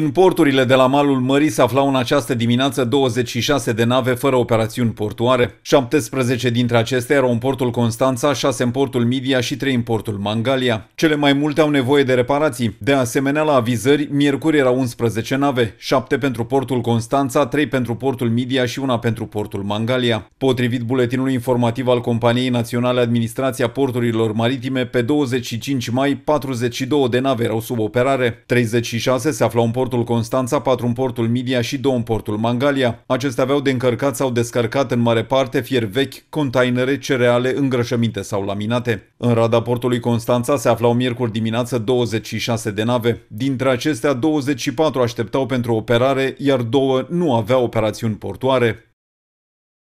În porturile de la malul mării se aflau în această dimineață 26 de nave fără operațiuni portuare. 17 dintre acestea erau în portul Constanța, 6 în portul Midia și 3 în portul Mangalia. Cele mai multe au nevoie de reparații. De asemenea, la avizări, miercuri erau 11 nave, 7 pentru portul Constanța, 3 pentru portul Midia și una pentru portul Mangalia. Potrivit buletinului informativ al Companiei Naționale Administrația Porturilor Maritime, pe 25 mai 42 de nave erau sub operare, 36 se aflau în portul portul Constanța, patru în portul Midia și două în portul Mangalia. Acestea aveau de încărcat sau descărcat în mare parte fier vechi, containere, cereale, îngrășăminte sau laminate. În rada portului Constanța se aflau miercuri dimineață 26 de nave. Dintre acestea, 24 așteptau pentru operare, iar două nu aveau operațiuni portoare.